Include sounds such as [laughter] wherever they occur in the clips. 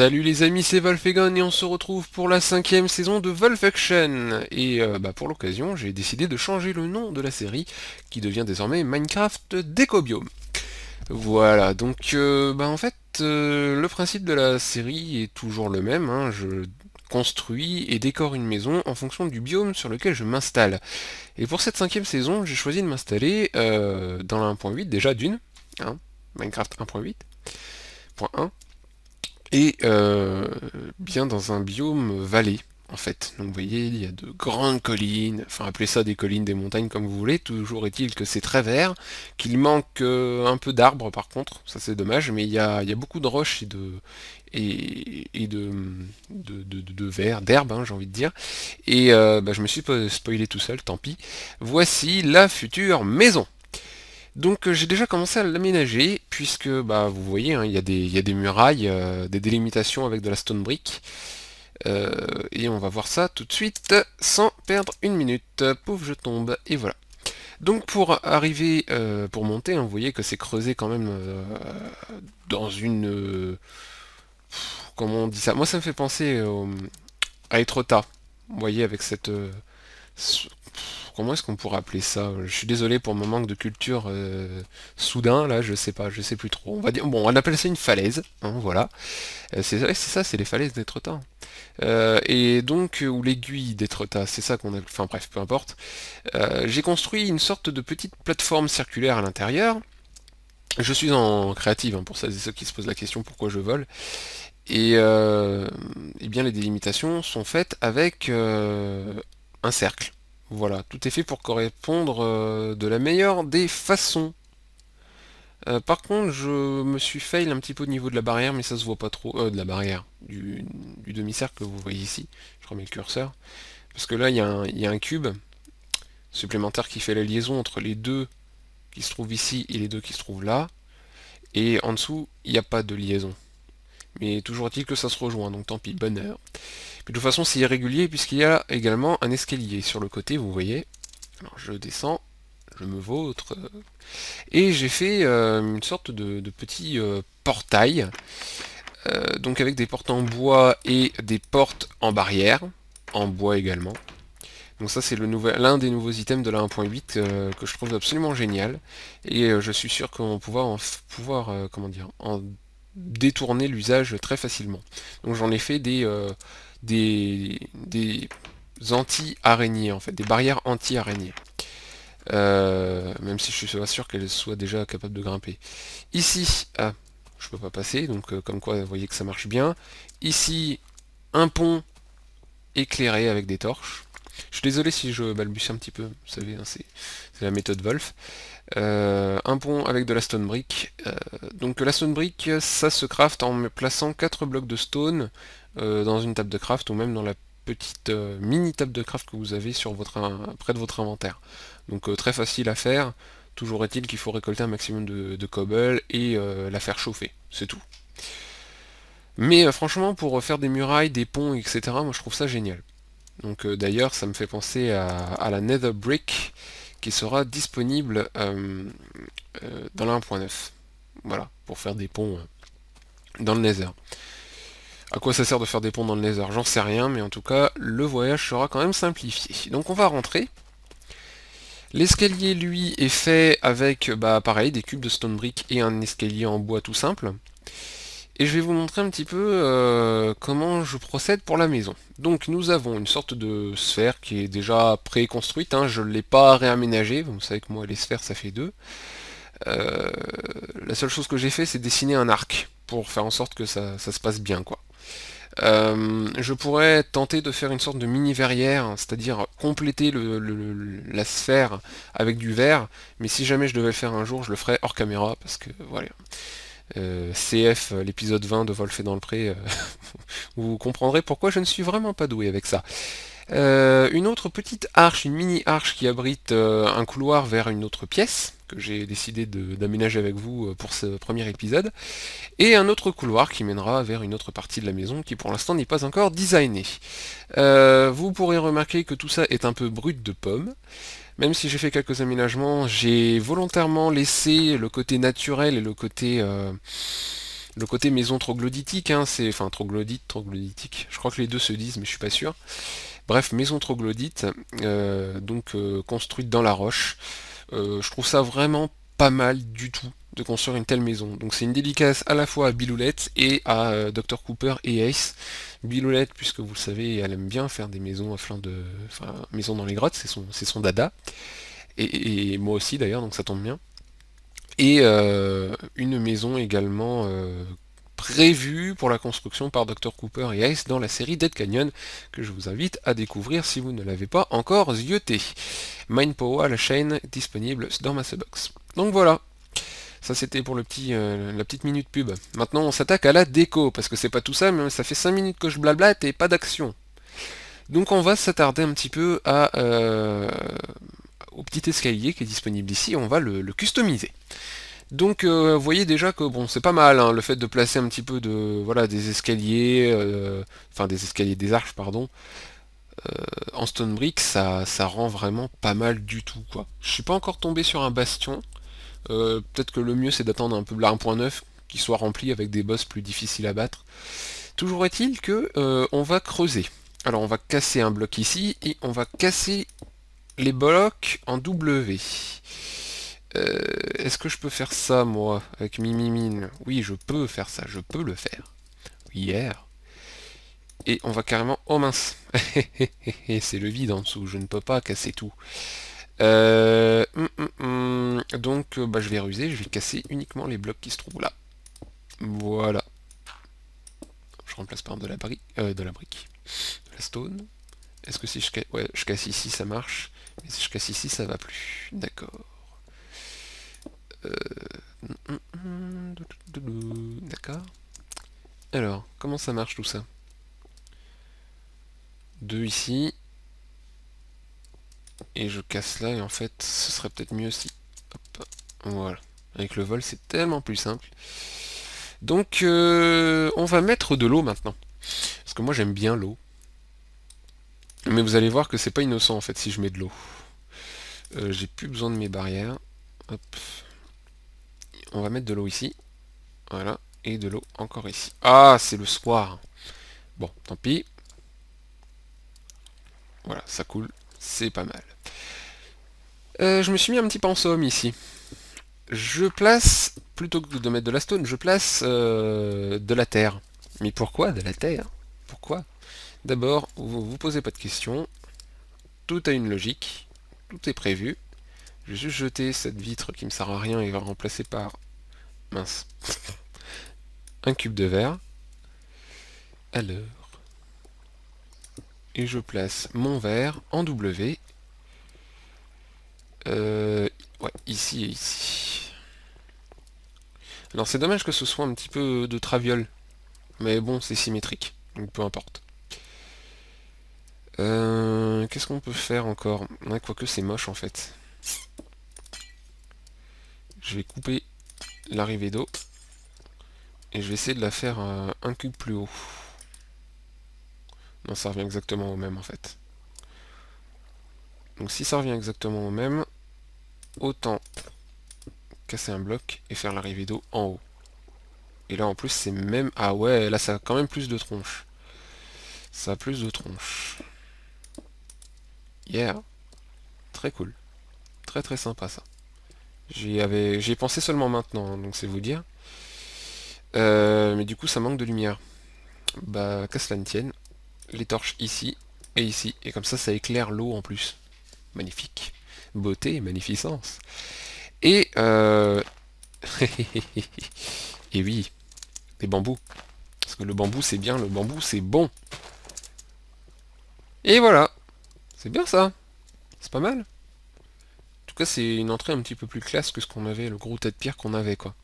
Salut les amis, c'est Valfegon et on se retrouve pour la cinquième saison de Valfaction Et euh, bah, pour l'occasion, j'ai décidé de changer le nom de la série, qui devient désormais Minecraft DécoBiome. Voilà, donc euh, bah, en fait, euh, le principe de la série est toujours le même. Hein. je construis et décore une maison en fonction du biome sur lequel je m'installe. Et pour cette cinquième saison, j'ai choisi de m'installer dans la 1.8 déjà d'une, hein, Minecraft 1.8.1 et euh, bien dans un biome vallée en fait. Donc vous voyez, il y a de grandes collines, enfin appelez ça des collines, des montagnes comme vous voulez, toujours est-il que c'est très vert, qu'il manque euh, un peu d'arbres par contre, ça c'est dommage, mais il y a, beaucoup de roches et de, et, de, verre, d'herbe, hein, j'ai envie de dire. Et euh, bah, je me suis spoilé tout seul, tant pis. Voici la future maison. Donc euh, j'ai déjà commencé à l'aménager, puisque bah, vous voyez, hein, il y, a des murailles, euh, des délimitations avec de la stone brick. Euh, et on va voir ça tout de suite, sans perdre une minute. Pauvre, je tombe, et voilà. Donc pour arriver, pour monter, hein, vous voyez que c'est creusé quand même dans une... comment on dit ça Moi ça me fait penser à Etrota, vous voyez, avec cette comment est-ce qu'on pourrait appeler ça Je suis désolé pour mon manque de culture euh, soudain, là, je sais pas, je sais plus trop. On va dire, bon, on appelle ça une falaise, hein, voilà. Euh, c'est ça, c'est les falaises d'être Euh, et donc, euh, ou l'aiguille tas c'est ça qu'on a, enfin bref, peu importe. J'ai construit une sorte de petite plateforme circulaire à l'intérieur. Je suis en créative, hein, pour ça, et ceux qui se posent la question pourquoi je vole. et eh bien les délimitations sont faites avec un cercle. Voilà, tout est fait pour correspondre euh, de la meilleure des façons. Euh, par contre, je me suis fail un petit peu au niveau de la barrière, mais ça se voit pas trop. Euh, de la barrière, du, demi-cercle que vous voyez ici. Je remets le curseur. Parce que là, il y, a un cube supplémentaire qui fait la liaison entre les deux qui se trouvent ici et les deux qui se trouvent là. Et en dessous, il n'y a pas de liaison. Mais toujours est-il que ça se rejoint, donc tant pis, bonheur de toute façon, c'est irrégulier puisqu'il y a également un escalier sur le côté, vous voyez. Alors je descends, je me vautre. Euh, et j'ai fait euh, une sorte de, petit euh, portail. donc avec des portes en bois et des portes en barrière. En bois également. Donc ça c'est l'un des nouveaux items de la 1.8 que je trouve absolument génial. Et je suis sûr qu'on pouvoir en pouvoir comment dire en détourner l'usage très facilement. Donc j'en ai fait des des, anti-araignées, en fait, des barrières anti-araignées. Euh, même si je suis pas sûr qu'elles soient déjà capables de grimper. Ici, je ah, je peux pas passer, donc euh, comme quoi vous voyez que ça marche bien. Ici, un pont éclairé avec des torches. Je suis désolé si je balbutie un petit peu, vous savez, hein, c'est la méthode Wolf. Euh, un pont avec de la stone brick. donc la stone brick, ça se craft en plaçant 4 blocs de stone euh, dans une table de craft ou même dans la petite euh, mini table de craft que vous avez sur votre près de votre inventaire. Donc euh, très facile à faire, toujours est-il qu'il faut récolter un maximum de, cobble et la faire chauffer, c'est tout. Mais franchement pour faire des murailles, des ponts, etc. moi je trouve ça génial. Donc d'ailleurs ça me fait penser à, à, la Nether Brick qui sera disponible dans la 1.9. Voilà, pour faire des ponts dans le Nether. À quoi ça sert de faire des ponts dans le nether J'en sais rien, mais en tout cas, le voyage sera quand même simplifié. Donc on va rentrer. L'escalier, lui, est fait avec, bah pareil, des cubes de stone brick et un escalier en bois tout simple. Et je vais vous montrer un petit peu euh, comment je procède pour la maison. Donc nous avons une sorte de sphère qui est déjà pré-construite, hein. je ne l'ai pas réaménagée, vous savez que moi les sphères ça fait deux. Euh, la seule chose que j'ai fait c'est dessiner un arc pour faire en sorte que ça, ça se passe bien quoi. Euh, je pourrais tenter de faire une sorte de mini verrière, c'est-à-dire compléter la sphère avec du verre, mais si jamais je devais le faire un jour, je le ferais hors caméra, parce que voilà. Euh, CF, euh, l'épisode 20 de Wolf et dans le Pré, [laughs] vous comprendrez pourquoi je ne suis vraiment pas doué avec ça. une autre petite arche, une mini arche qui abrite un couloir vers une autre pièce que j'ai décidé d'aménager avec vous euh, pour ce premier épisode, et un autre couloir qui mènera vers une autre partie de la maison qui pour l'instant n'est pas encore designée. Euh, vous pourrez remarquer que tout ça est un peu brut de pomme, même si j'ai fait quelques aménagements, j'ai volontairement laissé le côté naturel et le côté... Euh, le côté maison troglodytique, hein. enfin troglodyte, troglodytique, je crois que les deux se disent mais je suis pas sûr. Bref, maison troglodyte, donc construite dans la roche. Euh, je trouve ça vraiment pas mal du tout de construire une telle maison. Donc c'est une dédicace à la fois à Biloulette et à euh, Dr Cooper et Ace. Biloulette, puisque vous le savez, elle aime bien faire des maisons à flanc de... dans les grottes, c'est son, dada. Et, moi aussi d'ailleurs, donc ça tombe bien. Et euh, une maison également prévu pour la construction par Dr. Cooper et Ace dans la série Dead Canyon, que je vous invite à découvrir si vous ne l'avez pas encore zioté. Mindpower, la chaîne, disponible dans ma box. Donc voilà, ça c'était pour le petit, euh, la petite minute pub. Maintenant on s'attaque à la déco, parce que c'est pas tout ça, mais ça fait 5 minutes que je blablate et pas d'action. Donc on va s'attarder un petit peu à, euh, au petit escalier qui est disponible ici, on va le customiser. Donc euh, vous voyez déjà que bon c'est pas mal hein, le fait de placer un petit peu de voilà des escaliers, euh, enfin des escaliers des arches pardon, euh, en stone brick ça, ça, rend vraiment pas mal du tout quoi. Je suis pas encore tombé sur un bastion, peut-être que le mieux c'est d'attendre un peu la 1.9 qui soit rempli avec des boss plus difficiles à battre. Toujours est-il que on va creuser. Alors on va casser un bloc ici et on va casser les blocs en W. Euh, est-ce que je peux faire ça, moi, avec Mimimine Oui, je peux faire ça, je peux le faire. Hier. Et on va carrément... Oh mince [laughs] C'est le vide en dessous, je ne peux pas casser tout. Euh, hum, hum, hum. Donc, euh, bah, je vais ruser, je vais casser uniquement les blocs qui se trouvent là. Voilà. Je remplace par de la, brique, de la brique. De la stone. Est-ce que si je, je casse ici, ça marche si je casse ici, ça va plus. D'accord. Euh, d'accord. Alors, comment ça marche tout ça deux ici. Et je casse là, et en fait, ce serait peut-être mieux si... voilà. Avec le vol, c'est tellement plus simple. Donc, euh, on va mettre de l'eau maintenant. Parce que moi, j'aime bien l'eau. Mais vous allez voir que c'est pas innocent, en fait, si je mets de l'eau. Euh, j'ai plus besoin de mes barrières. On va mettre de l'eau ici. Voilà. Et de l'eau encore ici. Ah, c'est le soir. Bon, tant pis. Voilà, ça coule. C'est pas mal. Euh, je me suis mis un petit somme ici. Je place, plutôt que de mettre de la stone, je place euh, de la terre. Mais pourquoi de la terre Pourquoi D'abord, vous vous posez pas de questions. Tout a une logique. Tout est prévu. Je vais juste jeter cette vitre qui me sert à rien et va remplacer par... Mince. [laughs] Un cube de verre. Alors... Et je place mon verre en W. Euh, ouais, ici et ici. Alors c'est dommage que ce soit un petit peu de traviole. Mais bon, c'est symétrique. Donc peu importe. Euh, qu'est-ce qu'on peut faire encore Quoique c'est moche en fait. Je vais couper l'arrivée d'eau. Et je vais essayer de la faire euh, un cube plus haut. Non, ça revient exactement au même en fait. Donc si ça revient exactement au même, autant casser un bloc et faire l'arrivée d'eau en haut. Et là en plus c'est même... Ah ouais, là ça a quand même plus de tronches. Ça a plus de tronches. Yeah. Très cool. Très très sympa ça. J'y avais... pensé seulement maintenant, hein, donc c'est vous dire. Euh, mais du coup ça manque de lumière. Bah que cela ne tienne. Les torches ici et ici. Et comme ça ça éclaire l'eau en plus. Magnifique. Beauté, magnificence. Et euh, [laughs] et oui, les bambous. Parce que le bambou c'est bien, le bambou c'est bon. Et voilà. C'est bien ça. C'est pas mal c'est une entrée un petit peu plus classe que ce qu'on avait, le gros tête de pierre qu'on avait, quoi.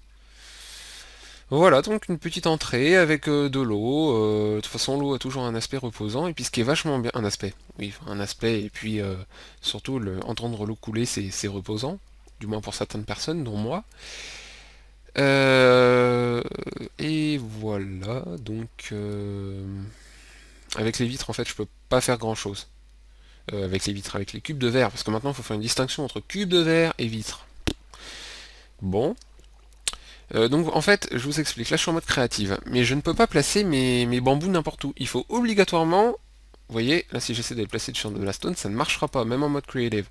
Voilà, donc une petite entrée avec euh, de l'eau. Euh, de toute façon, l'eau a toujours un aspect reposant. Et puis ce qui est vachement bien... Un aspect, oui, un aspect. Et puis euh, surtout, le, entendre l'eau couler, c'est reposant. Du moins pour certaines personnes, dont moi. et voilà, donc... avec les vitres, en fait, je peux pas faire grand-chose. Euh, avec les vitres, avec les cubes de verre, parce que maintenant il faut faire une distinction entre cubes de verre et vitres. Bon. Euh, donc en fait, je vous explique, là je suis en mode créative, mais je ne peux pas placer mes, bambous n'importe où. Il faut obligatoirement, vous voyez, là si j'essaie de les placer sur de la stone, ça ne marchera pas, même en mode creative.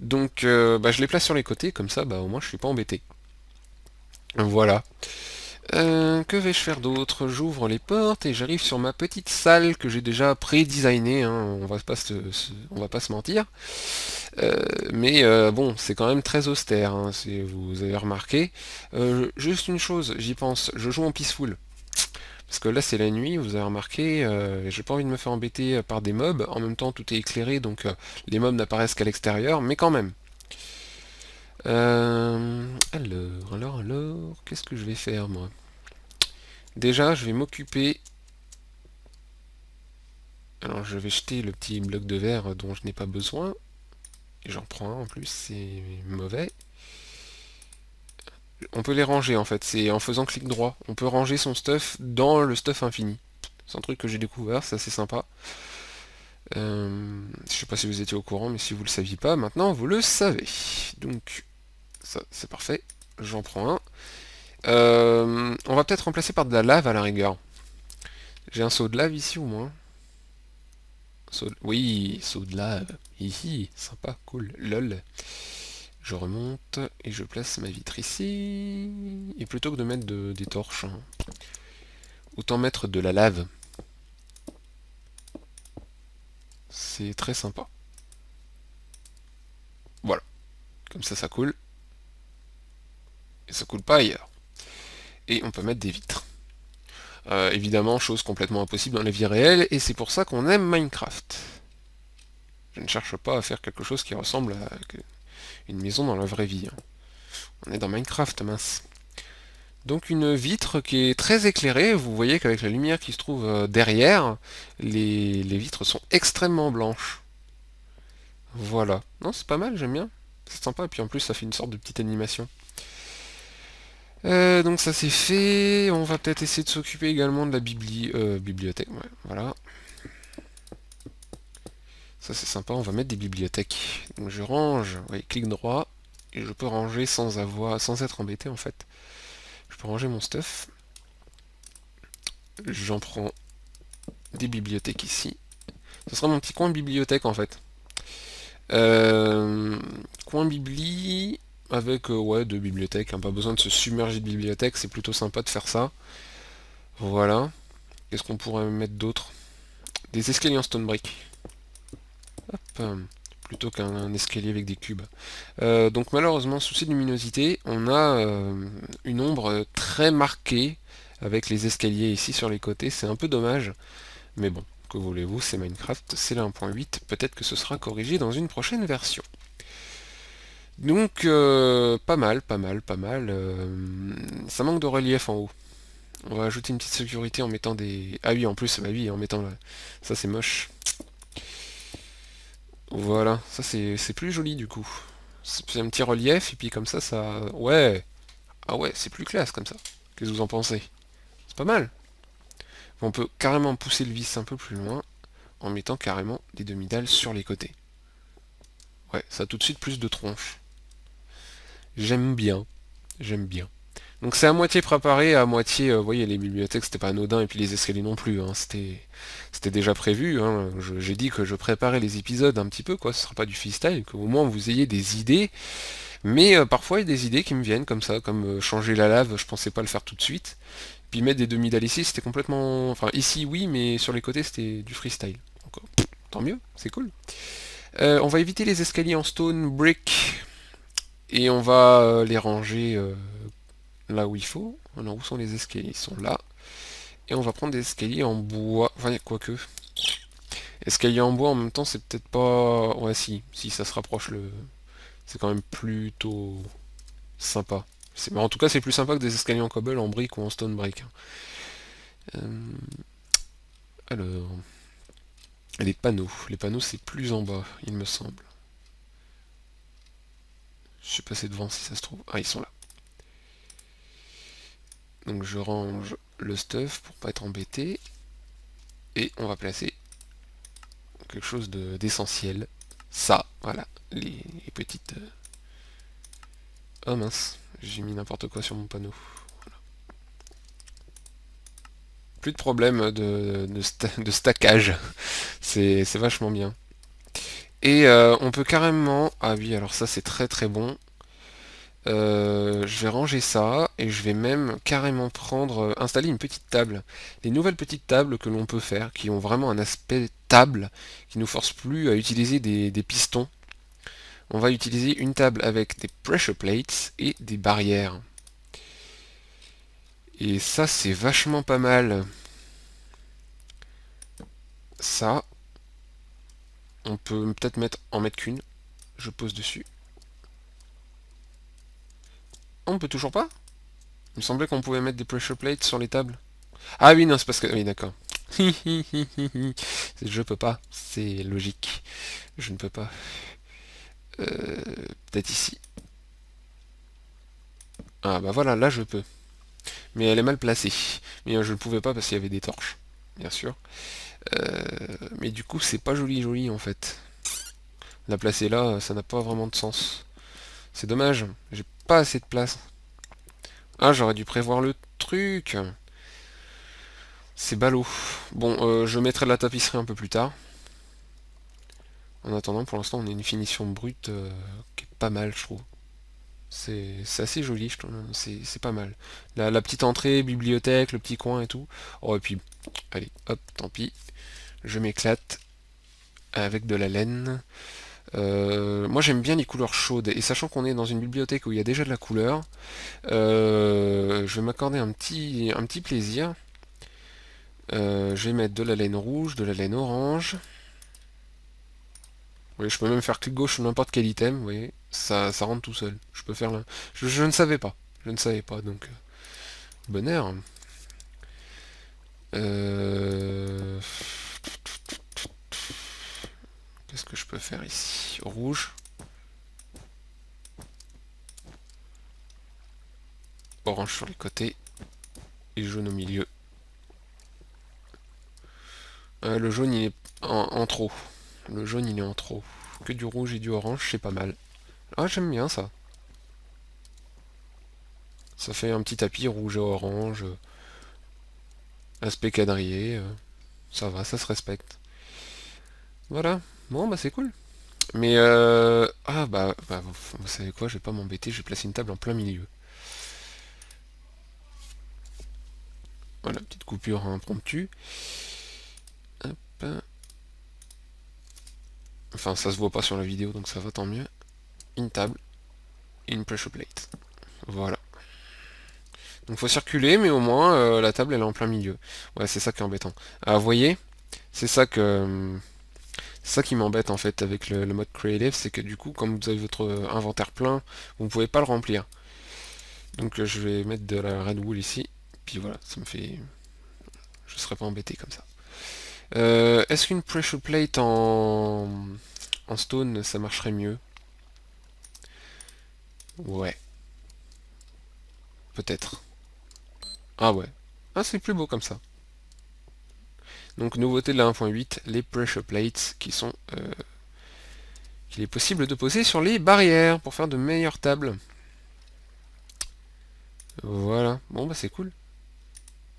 Donc euh, bah, je les place sur les côtés, comme ça bah, au moins je ne suis pas embêté. Voilà. Euh, que vais-je faire d'autre J'ouvre les portes et j'arrive sur ma petite salle que j'ai déjà pré-designée, hein. on, va pas se, va pas se mentir. Euh, mais euh, bon, c'est quand même très austère, hein, si vous avez remarqué. juste une chose, j'y pense, je joue en peaceful. Parce que là c'est la nuit, vous avez remarqué, j'ai pas envie de me faire embêter par des mobs, en même temps tout est éclairé, donc les mobs n'apparaissent qu'à l'extérieur, mais quand même. Euh, alors, alors, alors, qu'est-ce que je vais faire moi Déjà, je vais m'occuper... Alors, je vais jeter le petit bloc de verre dont je n'ai pas besoin. j'en prends un en plus, c'est mauvais. On peut les ranger en fait, c'est en faisant clic droit. On peut ranger son stuff dans le stuff infini. C'est un truc que j'ai découvert, c'est assez sympa. Je euh, je sais pas si vous étiez au courant, mais si vous le saviez pas, maintenant vous le savez. Donc, ça c'est parfait, j'en prends un. Euh, on va peut-être remplacer par de la lave à la rigueur. J'ai un seau de lave ici au moins. Oui, seau de lave. Hihi, sympa, cool, lol. Je remonte et je place ma vitre ici. Et plutôt que de mettre des torches, hein, autant mettre de la lave. C'est très sympa. Voilà. Comme ça, ça coule et ça coule pas ailleurs. Et on peut mettre des vitres. Euh, évidemment, chose complètement impossible dans la vie réelle, et c'est pour ça qu'on aime Minecraft. Je ne cherche pas à faire quelque chose qui ressemble à une maison dans la vraie vie. Hein. On est dans Minecraft, mince. Donc une vitre qui est très éclairée, vous voyez qu'avec la lumière qui se trouve euh, derrière, les, les vitres sont extrêmement blanches. Voilà. Non, c'est pas mal, j'aime bien. C'est sympa, et puis en plus ça fait une sorte de petite animation. Euh, donc ça c'est fait. On va peut-être essayer de s'occuper également de la euh, bibliothèque. voilà. Ça c'est sympa, on va mettre des bibliothèques. Donc je range, oui, clic droit, et je peux ranger sans avoir, sans être embêté en fait. Je peux ranger mon stuff. J'en prends des bibliothèques ici. Ce sera mon petit coin bibliothèque en fait. Euh, coin bibli, avec euh, ouais, deux bibliothèques. Hein. pas besoin de se submerger de bibliothèques, c'est plutôt sympa de faire ça. Voilà. Qu'est-ce qu'on pourrait mettre d'autre Des escaliers en stone brick. Euh, plutôt qu'un escalier avec des cubes. Euh, donc malheureusement, souci de luminosité, on a une ombre très marquée avec les escaliers ici sur les côtés. C'est un peu dommage, mais bon, que voulez-vous, c'est Minecraft, c'est la 1.8. Peut-être que ce sera corrigé dans une prochaine version. Donc, euh, pas mal, pas mal, pas mal. Euh, ça manque de relief en haut. On va ajouter une petite sécurité en mettant des... Ah oui, en plus, bah oui, en mettant... Ça, c'est moche. Voilà, ça, c'est plus joli, du coup. C'est un petit relief, et puis comme ça, ça... Ouais Ah ouais, c'est plus classe, comme ça. Qu'est-ce que vous en pensez C'est pas mal On peut carrément pousser le vis un peu plus loin, en mettant carrément des demi-dalles sur les côtés. Ouais, ça a tout de suite plus de tronches j'aime bien. J'aime bien. Donc c'est à moitié préparé, à moitié, euh, vous voyez, les bibliothèques c'était pas anodin et puis les escaliers non plus, hein. c'était déjà prévu. Hein. J'ai dit que je préparais les épisodes un petit peu, quoi. Ce sera pas du freestyle, que au moins vous ayez des idées. Mais euh, parfois il y a des idées qui me viennent comme ça, comme euh, changer la lave, je pensais pas le faire tout de suite. Puis mettre des demi dalles ici, c'était complètement, enfin ici oui, mais sur les côtés c'était du freestyle. Donc, oh, tant mieux, c'est cool. on va éviter les escaliers en stone brick et on va euh, les ranger euh, là où il faut. Alors, où sont les escaliers Ils sont là. Et on va prendre des escaliers en bois. Enfin, quoique. Escalier en bois, en même temps, c'est peut-être pas... Ouais, si. Si, ça se rapproche le... C'est quand même plutôt sympa. Mais en tout cas, c'est plus sympa que des escaliers en cobble, en brique ou en stone brick. Hein. Euh, alors... Les panneaux. Les panneaux, c'est plus en bas, il me semble. Je suis passé devant si ça se trouve. Ah, ils sont là. Donc je range le stuff pour pas être embêté. Et on va placer quelque chose d'essentiel. ça, voilà, les, petites... Euh, oh mince, j'ai mis n'importe quoi sur mon panneau. Plus de problème de, de stackage. [laughs] C'est vachement bien. Et euh, on peut carrément... Ah oui, alors ça c'est très très bon. Euh, je vais ranger ça et je vais même carrément prendre, euh, installer une petite table. Des nouvelles petites tables que l'on peut faire, qui ont vraiment un aspect table, qui ne nous force plus à utiliser des pistons. On va utiliser une table avec des pressure plates et des barrières. Et ça c'est vachement pas mal. Ça, on peut peut-être mettre en mettre qu'une. Je pose dessus. On peut toujours pas Il me semblait qu'on pouvait mettre des pressure plates sur les tables. Ah oui, non, c'est parce que... Oui, d'accord. [laughs] je peux pas. C'est logique. Je ne peux pas. Euh, peut-être ici. Ah bah voilà, là je peux. Mais elle est mal placée. Mais euh, je ne pouvais pas parce qu'il y avait des torches, bien sûr. Euh, mais du coup, c'est pas joli joli en fait. La placer là, ça n'a pas vraiment de sens. C'est dommage, j'ai pas assez de place. Ah, j'aurais dû prévoir le truc. C'est ballot. Bon, euh, je mettrai de la tapisserie un peu plus tard. En attendant, pour l'instant, on a une finition brute euh, qui est pas mal, je trouve. C'est assez joli, c'est pas mal. La, petite entrée, bibliothèque, le petit coin et tout. Oh, et puis, allez, hop, tant pis. Je m'éclate avec de la laine. Euh, moi j'aime bien les couleurs chaudes et sachant qu'on est dans une bibliothèque où il y a déjà de la couleur, euh, je vais m'accorder un petit, un petit plaisir. Euh, je vais mettre de la laine rouge, de la laine orange. Oui, je peux même faire clic gauche sur n'importe quel item, vous voyez ça, rentre tout seul. Je peux faire là. Je, ne savais pas. Je ne savais pas, donc. Euh, bonheur. Euh, qu'est-ce que je peux faire ici Rouge. Orange sur les côtés. Et jaune au milieu. Euh, le jaune il est en trop. Le jaune il est en trop. Que du rouge et du orange, c'est pas mal. Ah, j'aime bien ça. Ça fait un petit tapis rouge et orange. Euh, aspect quadrillé. Euh, ça va, ça se respecte. Voilà. Bon, bah c'est cool. Mais euh... Ah bah, bah vous, savez quoi, je vais pas m'embêter, je vais placer une table en plein milieu. Voilà, petite coupure impromptu Hop. Enfin, ça se voit pas sur la vidéo, donc ça va tant mieux une table et une pressure plate. Voilà. Donc faut circuler, mais au moins euh, la table elle est en plein milieu. Ouais, c'est ça qui est embêtant. Ah, voyez C'est ça que... ça qui m'embête en fait avec le, mode creative, c'est que du coup, comme vous avez votre euh, inventaire plein, vous ne pouvez pas le remplir. Donc euh, je vais mettre de la red wool ici, puis voilà, ça me fait... Je ne serais pas embêté comme ça. Est-ce qu'une pressure plate en... en stone, ça marcherait mieux Ouais. Peut-être. Ah ouais. Ah, c'est plus beau comme ça. Donc, nouveauté de la 1.8, les pressure plates qui sont... Euh, qu'il est possible de poser sur les barrières pour faire de meilleures tables. Voilà. Bon, bah c'est cool.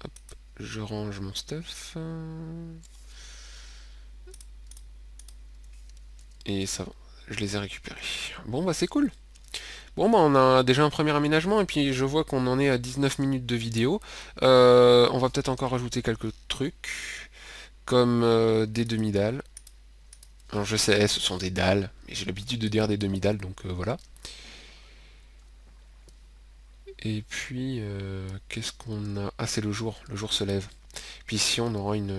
Hop, je range mon stuff. Et ça Je les ai récupérés. Bon, bah c'est cool. Bon, bah, on a déjà un premier aménagement, et puis je vois qu'on en est à 19 minutes de vidéo. Euh, on va peut-être encore ajouter quelques trucs, comme euh, des demi-dalles. je sais, ce sont des dalles, mais j'ai l'habitude de dire des demi-dalles, donc euh, voilà. Et puis, qu'est-ce qu'on a Ah, c'est le jour, le jour se lève. Puis ici, on aura une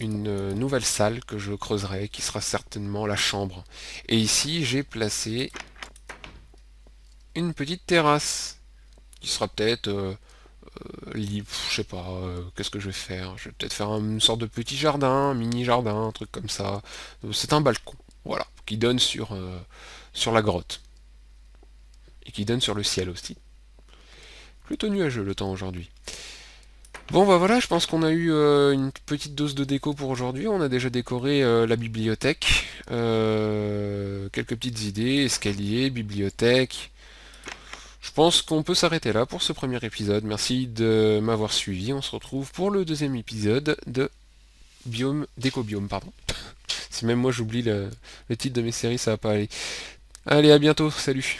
une nouvelle salle que je creuserai, qui sera certainement la chambre. Et ici, j'ai placé une petite terrasse qui sera peut-être euh, euh, libre, je sais pas, euh, qu'est-ce que je vais faire Je vais peut-être faire une sorte de petit jardin, mini jardin, un truc comme ça. C'est un balcon, voilà, qui donne sur, sur la grotte. Et qui donne sur le ciel aussi. Plutôt nuageux le temps aujourd'hui. Bon bah voilà, je pense qu'on a eu une petite dose de déco pour aujourd'hui. On a déjà décoré la bibliothèque, quelques petites idées, escalier, bibliothèque, je pense qu'on peut s'arrêter là pour ce premier épisode. Merci de m'avoir suivi. On se retrouve pour le deuxième épisode de Biome, d'Ecobiome, pardon. [laughs] si même moi j'oublie le, le titre de mes séries, ça va pas aller. Allez, à bientôt, salut